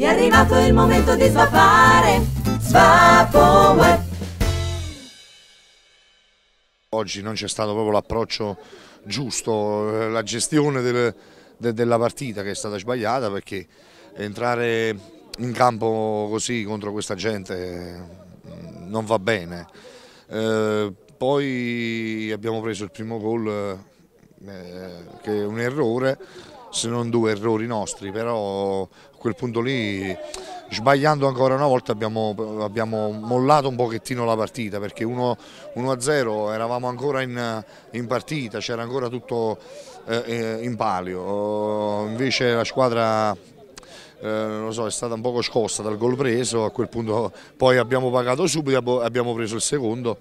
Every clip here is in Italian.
È arrivato il momento di svapare. Svapoweb. Oggi non c'è stato proprio l'approccio giusto, eh, la gestione del, de, della partita che è stata sbagliata perché entrare in campo così contro questa gente mm, non va bene. Eh, poi abbiamo preso il primo gol eh, che è un errore se non due errori nostri, però a quel punto lì sbagliando ancora una volta abbiamo, abbiamo mollato un pochettino la partita perché 1-0 eravamo ancora in, in partita, c'era ancora tutto eh, eh in palio, invece la squadra eh, so, è stata un poco scossa dal gol preso, a quel punto poi abbiamo pagato subito, abbiamo preso il secondo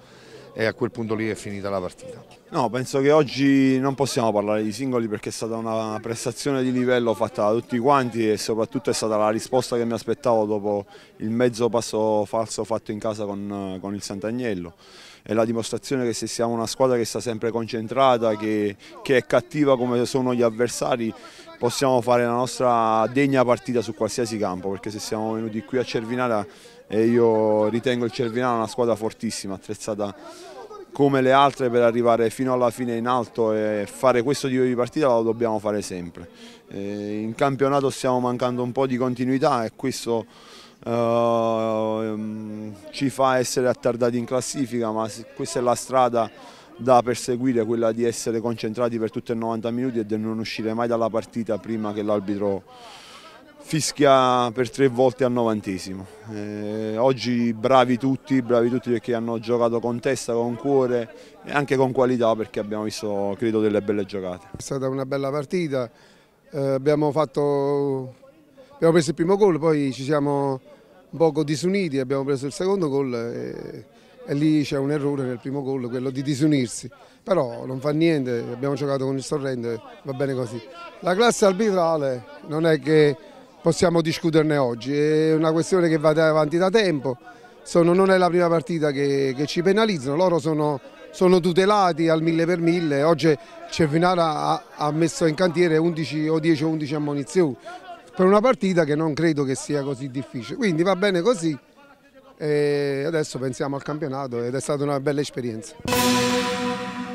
e a quel punto lì è finita la partita. No, penso che oggi non possiamo parlare di singoli perché è stata una prestazione di livello fatta da tutti quanti e soprattutto è stata la risposta che mi aspettavo dopo il mezzo passo falso fatto in casa con, con il Sant'Agnello è la dimostrazione che se siamo una squadra che sta sempre concentrata, che, che, è cattiva come sono gli avversari, possiamo fare la nostra degna partita su qualsiasi campo, perché se siamo venuti qui a Cervinara e io ritengo il Cervinara una squadra fortissima, attrezzata come le altre per arrivare fino alla fine in alto e fare questo tipo di partita lo dobbiamo fare sempre. Eh, in campionato stiamo mancando un po' di continuità e questo eh, ehm, ci fa essere attardati in classifica, ma questa è la strada da perseguire, quella di essere concentrati per tutti i 90 minuti e di non uscire mai dalla partita prima che l'arbitro fischia per tre volte al novantesimo. Eh, oggi bravi tutti, bravi tutti perché hanno giocato con testa, con cuore e anche con qualità perché abbiamo visto credo delle belle giocate. È stata una bella partita, eh, abbiamo, fatto... abbiamo preso il primo gol, poi ci siamo un poco disuniti, abbiamo preso il secondo gol. E e lì c'è un errore nel primo gol, quello di disunirsi, però non fa niente, abbiamo giocato con il Sorrento, va bene così. La classe arbitrale non è che possiamo discuterne oggi, è una questione che va avanti da tempo, sono, non è la prima partita che, che ci penalizzano, loro sono, sono, tutelati al mille per mille, oggi Cervinara ha, ha messo in cantiere 11 o 10 o 11 ammunizioni per una partita che non credo che sia così difficile, quindi va bene così e adesso pensiamo al campionato ed è stata una bella esperienza.